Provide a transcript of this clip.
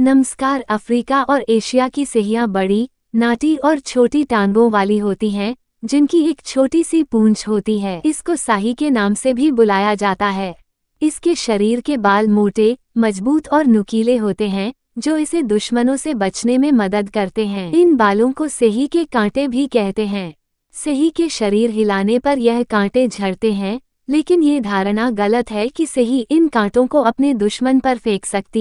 नमस्कार अफ्रीका और एशिया की सेहियाँ बड़ी नाटी और छोटी टांगों वाली होती हैं जिनकी एक छोटी सी पूंछ होती है इसको साही के नाम से भी बुलाया जाता है इसके शरीर के बाल मोटे मजबूत और नुकीले होते हैं जो इसे दुश्मनों से बचने में मदद करते हैं इन बालों को सही के कांटे भी कहते हैं सही के शरीर हिलाने पर यह कांटे झड़ते हैं लेकिन ये धारणा गलत है कि सही इन कांटों को अपने दुश्मन पर फेंक सकती